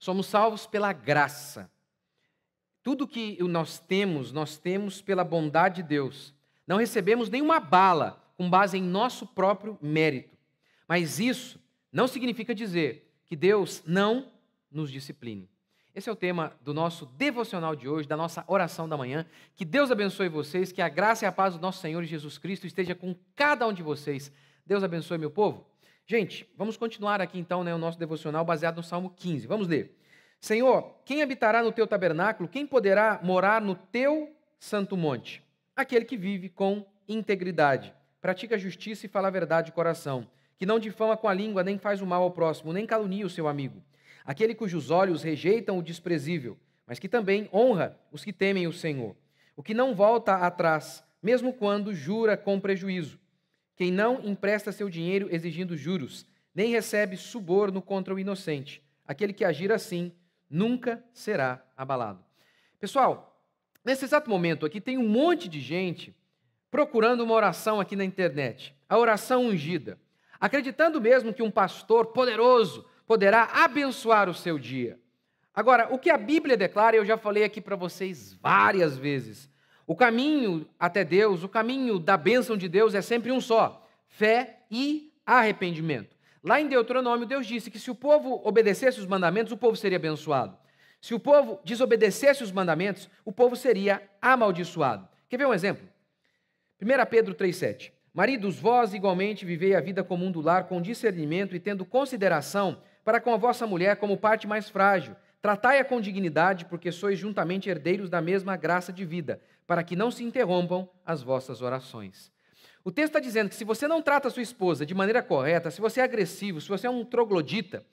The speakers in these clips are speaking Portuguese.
Somos salvos pela graça. Tudo que nós temos, nós temos pela bondade de Deus. Não recebemos nenhuma bala com base em nosso próprio mérito. Mas isso não significa dizer que Deus não nos discipline. Esse é o tema do nosso devocional de hoje, da nossa oração da manhã. Que Deus abençoe vocês, que a graça e a paz do nosso Senhor Jesus Cristo esteja com cada um de vocês. Deus abençoe, meu povo. Gente, vamos continuar aqui então né, o nosso devocional baseado no Salmo 15. Vamos ler. Senhor, quem habitará no teu tabernáculo? Quem poderá morar no teu santo monte? Aquele que vive com integridade, pratica a justiça e fala a verdade de coração, que não difama com a língua, nem faz o mal ao próximo, nem calunia o seu amigo. Aquele cujos olhos rejeitam o desprezível, mas que também honra os que temem o Senhor. O que não volta atrás, mesmo quando jura com prejuízo quem não empresta seu dinheiro exigindo juros, nem recebe suborno contra o inocente. Aquele que agir assim nunca será abalado. Pessoal, nesse exato momento aqui tem um monte de gente procurando uma oração aqui na internet, a oração ungida, acreditando mesmo que um pastor poderoso poderá abençoar o seu dia. Agora, o que a Bíblia declara, eu já falei aqui para vocês várias vezes, o caminho até Deus, o caminho da bênção de Deus é sempre um só: fé e arrependimento. Lá em Deuteronômio, Deus disse que se o povo obedecesse os mandamentos, o povo seria abençoado. Se o povo desobedecesse os mandamentos, o povo seria amaldiçoado. Quer ver um exemplo? 1 Pedro 3,7. Maridos, vós igualmente vivei a vida comum do lar com discernimento e tendo consideração para com a vossa mulher como parte mais frágil Tratai-a com dignidade, porque sois juntamente herdeiros da mesma graça de vida, para que não se interrompam as vossas orações. O texto está dizendo que se você não trata a sua esposa de maneira correta, se você é agressivo, se você é um troglodita,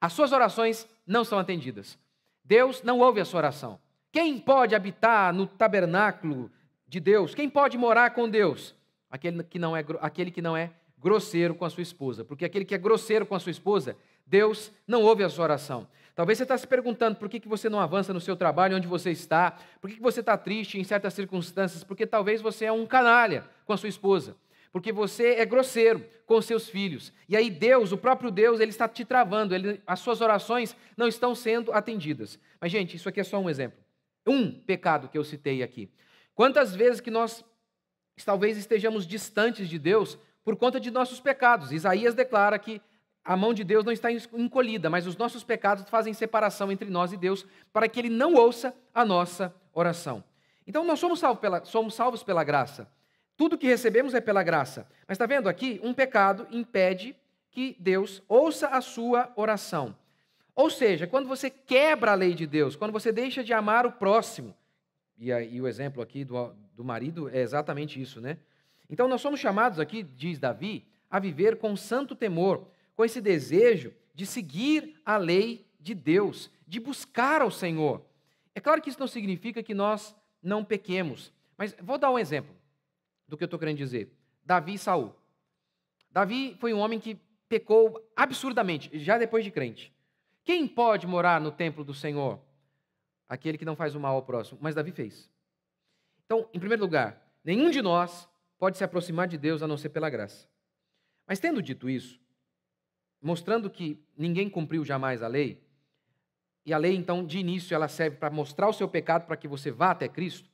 as suas orações não são atendidas. Deus não ouve a sua oração. Quem pode habitar no tabernáculo de Deus? Quem pode morar com Deus? Aquele que não é, aquele que não é grosseiro com a sua esposa. Porque aquele que é grosseiro com a sua esposa, Deus não ouve a sua oração. Talvez você está se perguntando por que, que você não avança no seu trabalho, onde você está, por que, que você está triste em certas circunstâncias, porque talvez você é um canalha com a sua esposa, porque você é grosseiro com seus filhos. E aí Deus, o próprio Deus, ele está te travando, ele, as suas orações não estão sendo atendidas. Mas, gente, isso aqui é só um exemplo. Um pecado que eu citei aqui. Quantas vezes que nós talvez estejamos distantes de Deus por conta de nossos pecados? Isaías declara que a mão de Deus não está encolhida, mas os nossos pecados fazem separação entre nós e Deus, para que Ele não ouça a nossa oração. Então nós somos salvos pela, somos salvos pela graça. Tudo que recebemos é pela graça. Mas está vendo aqui? Um pecado impede que Deus ouça a sua oração. Ou seja, quando você quebra a lei de Deus, quando você deixa de amar o próximo, e, a, e o exemplo aqui do, do marido é exatamente isso, né? Então nós somos chamados aqui, diz Davi, a viver com santo temor com esse desejo de seguir a lei de Deus, de buscar ao Senhor. É claro que isso não significa que nós não pequemos, mas vou dar um exemplo do que eu estou querendo dizer. Davi e Saul. Davi foi um homem que pecou absurdamente, já depois de crente. Quem pode morar no templo do Senhor? Aquele que não faz o mal ao próximo. Mas Davi fez. Então, em primeiro lugar, nenhum de nós pode se aproximar de Deus a não ser pela graça. Mas tendo dito isso, mostrando que ninguém cumpriu jamais a lei, e a lei então de início ela serve para mostrar o seu pecado para que você vá até Cristo.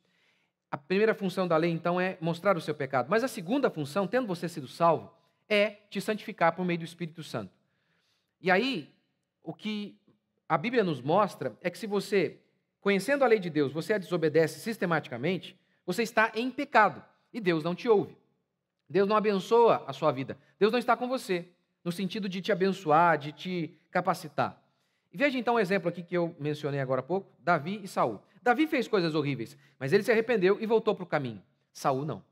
A primeira função da lei então é mostrar o seu pecado, mas a segunda função, tendo você sido salvo, é te santificar por meio do Espírito Santo. E aí, o que a Bíblia nos mostra é que se você, conhecendo a lei de Deus, você a desobedece sistematicamente, você está em pecado e Deus não te ouve. Deus não abençoa a sua vida. Deus não está com você no sentido de te abençoar, de te capacitar. E veja então um exemplo aqui que eu mencionei agora há pouco: Davi e Saul. Davi fez coisas horríveis, mas ele se arrependeu e voltou para o caminho. Saul não.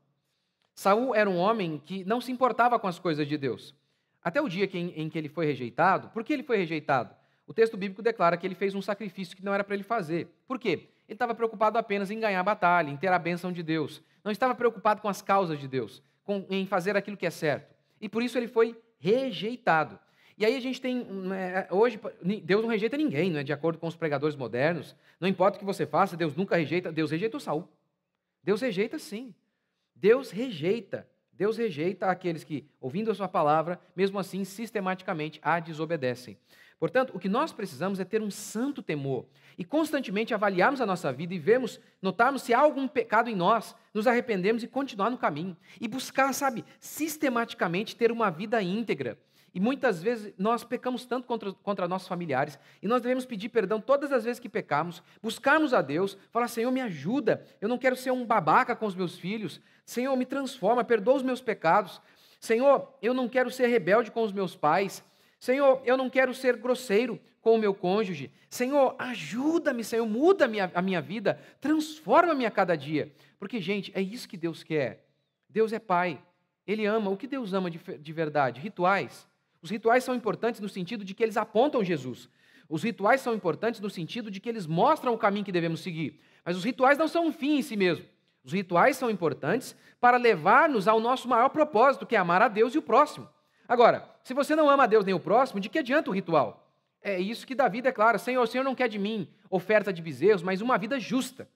Saul era um homem que não se importava com as coisas de Deus. Até o dia em, em, que ele foi rejeitado, por que ele foi rejeitado? O texto bíblico declara que ele fez um sacrifício que não era para ele fazer. Por quê? Ele estava preocupado apenas em ganhar a batalha, em ter a bênção de Deus. Não estava preocupado com as causas de Deus, com, em fazer aquilo que é certo. E por isso ele foi rejeitado. E aí a gente tem, né, hoje, Deus não rejeita ninguém, é? de acordo com os pregadores modernos. Não importa o que você faça, Deus nunca rejeita, Deus rejeita o Saul. Deus rejeita sim. Deus rejeita. Deus rejeita aqueles que, ouvindo a sua palavra, mesmo assim sistematicamente a desobedecem. Portanto, o que nós precisamos é ter um santo temor e constantemente avaliarmos a nossa vida e vemos, notarmos se há algum pecado em nós, nos arrependemos e continuar no caminho. E buscar, sabe, sistematicamente ter uma vida íntegra. E muitas vezes nós pecamos tanto contra, contra nossos familiares e nós devemos pedir perdão todas as vezes que pecamos, buscarmos a Deus, falar: Senhor, me ajuda, eu não quero ser um babaca com os meus filhos, Senhor, me transforma, perdoa os meus pecados. Senhor, eu não quero ser rebelde com os meus pais. Senhor, eu não quero ser grosseiro com o meu cônjuge. Senhor, ajuda-me, Senhor, muda a minha vida, transforma-me a cada dia. Porque, gente, é isso que Deus quer. Deus é Pai, Ele ama. O que Deus ama de verdade? Rituais. Os rituais são importantes no sentido de que eles apontam Jesus. Os rituais são importantes no sentido de que eles mostram o caminho que devemos seguir. Mas os rituais não são um fim em si mesmo. Os rituais são importantes para levar-nos ao nosso maior propósito, que é amar a Deus e o próximo. Agora, se você não ama a Deus nem o próximo, de que adianta o ritual? É isso que Davi declara: Senhor, o Senhor não quer de mim oferta de bezerros, mas uma vida justa.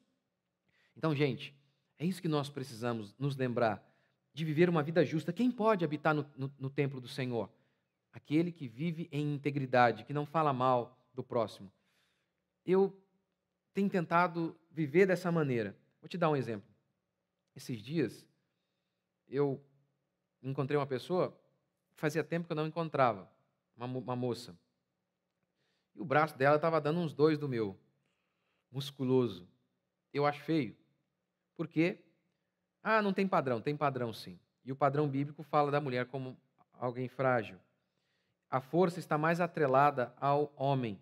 Então, gente, é isso que nós precisamos nos lembrar: de viver uma vida justa. Quem pode habitar no, no, no templo do Senhor? Aquele que vive em integridade, que não fala mal do próximo. Eu tenho tentado viver dessa maneira. Vou te dar um exemplo. Esses dias, eu encontrei uma pessoa fazia tempo que eu não encontrava, uma, uma moça. E o braço dela estava dando uns dois do meu, musculoso. Eu acho feio. Por quê? Ah, não tem padrão. Tem padrão, sim. E o padrão bíblico fala da mulher como alguém frágil. A força está mais atrelada ao homem.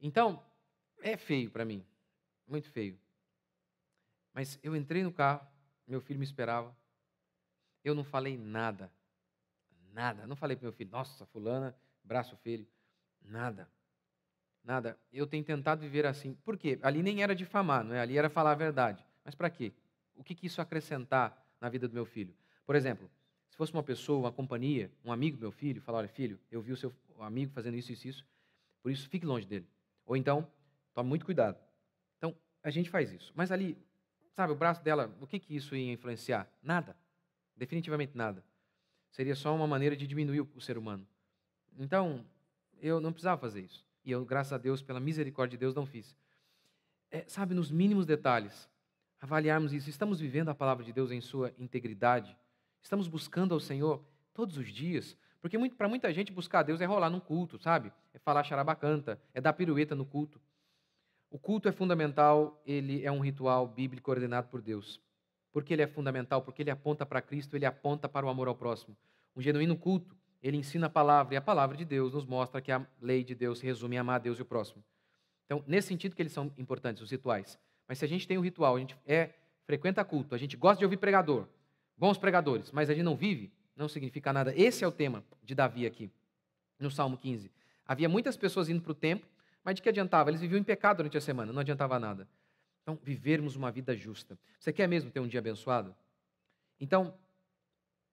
Então, é feio para mim. Muito feio. Mas eu entrei no carro, meu filho me esperava. Eu não falei nada. Nada. Não falei para meu filho, nossa, fulana, braço feio. Nada. Nada. Eu tenho tentado viver assim. Por quê? Ali nem era difamar, não é? Ali era falar a verdade. Mas para quê? O que, que isso acrescentar na vida do meu filho? Por exemplo, se fosse uma pessoa, uma companhia, um amigo do meu filho, falar, olha, filho, eu vi o seu amigo fazendo isso, isso, isso, por isso fique longe dele. Ou então, tome muito cuidado. Então, a gente faz isso. Mas ali, sabe, o braço dela, o que, que isso ia influenciar? Nada. Definitivamente nada. Seria só uma maneira de diminuir o ser humano. Então, eu não precisava fazer isso. E eu, graças a Deus, pela misericórdia de Deus, não fiz. É, sabe, nos mínimos detalhes, avaliarmos isso. Estamos vivendo a palavra de Deus em sua integridade? Estamos buscando ao Senhor todos os dias? Porque para muita gente buscar a Deus é rolar num culto, sabe? É falar xarabacanta, é dar pirueta no culto. O culto é fundamental, ele é um ritual bíblico ordenado por Deus. Porque ele é fundamental, porque ele aponta para Cristo, ele aponta para o amor ao próximo. Um genuíno culto, ele ensina a palavra, e a palavra de Deus nos mostra que a lei de Deus se resume em amar a Deus e o próximo. Então, nesse sentido que eles são importantes, os rituais. Mas se a gente tem um ritual, a gente é frequenta culto, a gente gosta de ouvir pregador, bons pregadores, mas a gente não vive, não significa nada. Esse é o tema de Davi aqui, no Salmo 15. Havia muitas pessoas indo para o templo, mas de que adiantava? Eles viviam em pecado durante a semana, não adiantava nada. Então, vivermos uma vida justa. Você quer mesmo ter um dia abençoado? Então,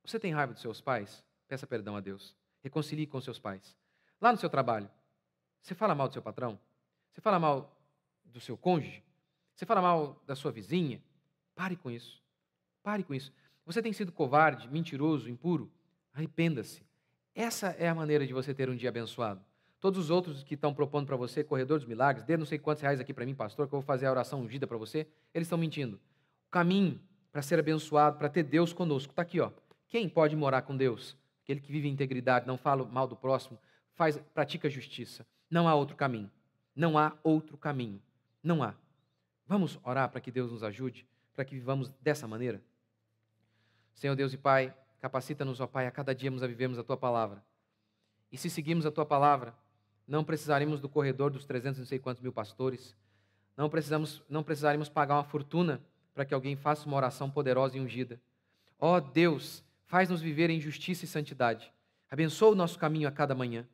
você tem raiva dos seus pais? Peça perdão a Deus. Reconcilie com seus pais. Lá no seu trabalho, você fala mal do seu patrão? Você fala mal do seu cônjuge? Você fala mal da sua vizinha? Pare com isso. Pare com isso. Você tem sido covarde, mentiroso, impuro? Arrependa-se. Essa é a maneira de você ter um dia abençoado. Todos os outros que estão propondo para você, corredor dos milagres, dê não sei quantos reais aqui para mim, pastor, que eu vou fazer a oração ungida para você, eles estão mentindo. O caminho para ser abençoado, para ter Deus conosco, está aqui. ó. Quem pode morar com Deus? Aquele que vive em integridade, não fala mal do próximo, faz, pratica justiça. Não há outro caminho. Não há outro caminho. Não há. Vamos orar para que Deus nos ajude, para que vivamos dessa maneira? Senhor Deus e Pai, capacita-nos, ó Pai, a cada dia nos a vivermos a Tua palavra. E se seguirmos a Tua palavra, não precisaremos do corredor dos 300 não sei quantos mil pastores, não, precisamos, não precisaremos pagar uma fortuna para que alguém faça uma oração poderosa e ungida. Ó oh Deus, faz-nos viver em justiça e santidade. Abençoa o nosso caminho a cada manhã.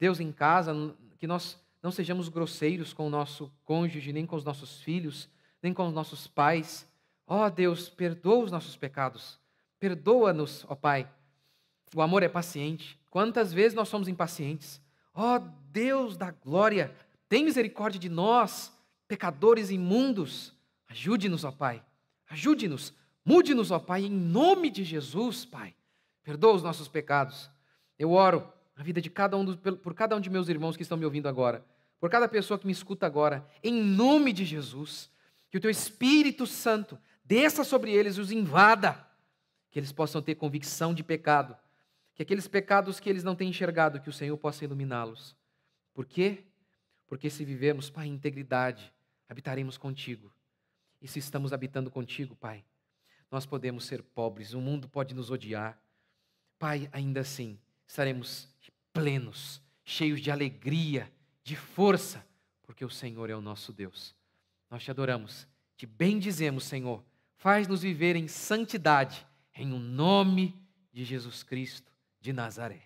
Deus, em casa, que nós não sejamos grosseiros com o nosso cônjuge, nem com os nossos filhos, nem com os nossos pais. Ó oh Deus, perdoa os nossos pecados. Perdoa-nos, ó oh Pai. O amor é paciente. Quantas vezes nós somos impacientes? Ó oh, Deus da glória, tem misericórdia de nós, pecadores imundos. Ajude-nos, ó Pai. Ajude-nos. Mude-nos, ó Pai, em nome de Jesus, Pai. Perdoa os nossos pecados. Eu oro a vida de cada um por cada um de meus irmãos que estão me ouvindo agora, por cada pessoa que me escuta agora, em nome de Jesus. Que o teu Espírito Santo desça sobre eles e os invada, que eles possam ter convicção de pecado que aqueles pecados que eles não têm enxergado, que o Senhor possa iluminá-los. Por quê? Porque se vivemos, Pai, em integridade, habitaremos contigo. E se estamos habitando contigo, Pai, nós podemos ser pobres, o mundo pode nos odiar. Pai, ainda assim, estaremos plenos, cheios de alegria, de força, porque o Senhor é o nosso Deus. Nós te adoramos, te bendizemos, Senhor. Faz-nos viver em santidade, em o um nome de Jesus Cristo de Nazaré.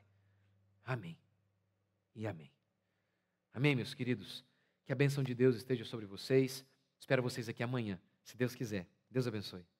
Amém e amém. Amém, meus queridos. Que a bênção de Deus esteja sobre vocês. Espero vocês aqui amanhã, se Deus quiser. Deus abençoe.